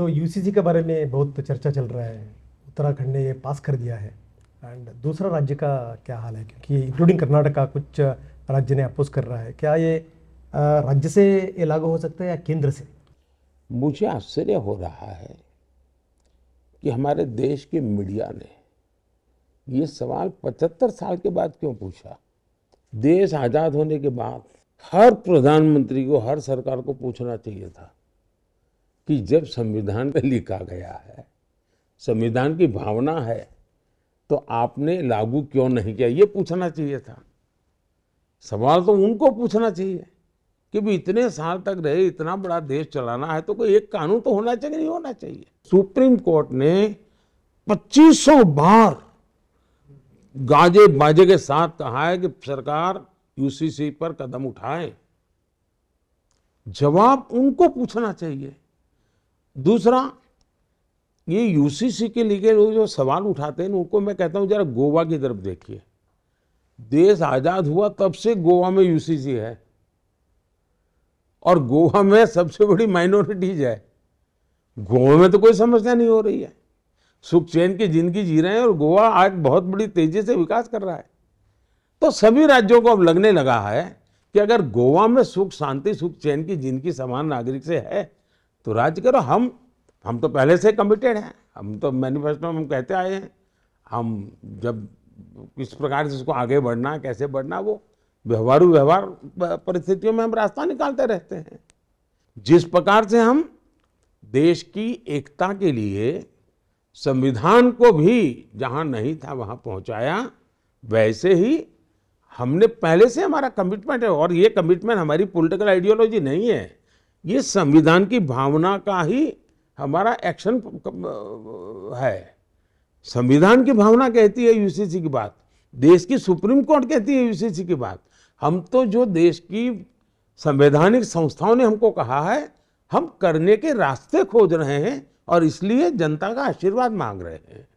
सो so, UCC के बारे में बहुत चर्चा चल रहा है उत्तराखंड ने ये पास कर दिया है एंड दूसरा राज्य का क्या हाल है क्योंकि इंक्लूडिंग कर्नाटका कुछ राज्य ने अपोज कर रहा है क्या ये राज्य से ये लागू हो सकता है या केंद्र से मुझे आश्चर्य हो रहा है कि हमारे देश के मीडिया ने ये सवाल 75 साल के बाद क्यों पूछा देश आज़ाद होने के बाद हर प्रधानमंत्री को हर सरकार को पूछना चाहिए था कि जब संविधान पर लिखा गया है संविधान की भावना है तो आपने लागू क्यों नहीं किया ये पूछना चाहिए था सवाल तो उनको पूछना चाहिए कि भी इतने साल तक रहे इतना बड़ा देश चलाना है तो कोई एक कानून तो होना चाहिए नहीं होना चाहिए सुप्रीम कोर्ट ने 2500 बार गाजे बाजे के साथ कहा है कि सरकार यूसीसी पर कदम उठाए जवाब उनको पूछना चाहिए दूसरा ये यूसीसी के लिए लोग जो सवाल उठाते हैं उनको मैं कहता हूँ जरा गोवा की तरफ देखिए देश आज़ाद हुआ तब से गोवा में यूसीसी है और गोवा में सबसे बड़ी माइनॉरिटीज है गोवा में तो कोई समस्या नहीं हो रही है सुख चैन की जिंदगी जी रहे हैं और गोवा आज बहुत बड़ी तेजी से विकास कर रहा है तो सभी राज्यों को अब लगने लगा है कि अगर गोवा में सुख शांति सुख चैन की जिंदगी समान नागरिक से है तो राज्य करो हम हम तो पहले से कमिटेड हैं हम तो मैनिफेस्टो में हम कहते आए हैं हम जब किस प्रकार से इसको आगे बढ़ना कैसे बढ़ना वो व्यवहारु व्यवहार परिस्थितियों में हम रास्ता निकालते रहते हैं जिस प्रकार से हम देश की एकता के लिए संविधान को भी जहाँ नहीं था वहाँ पहुँचाया वैसे ही हमने पहले से हमारा कमिटमेंट है और ये कमिटमेंट हमारी पॉलिटिकल आइडियोलॉजी नहीं है ये संविधान की भावना का ही हमारा एक्शन है संविधान की भावना कहती है यूसीसी की बात देश की सुप्रीम कोर्ट कहती है यूसीसी की बात हम तो जो देश की संवैधानिक संस्थाओं ने हमको कहा है हम करने के रास्ते खोज रहे हैं और इसलिए जनता का आशीर्वाद मांग रहे हैं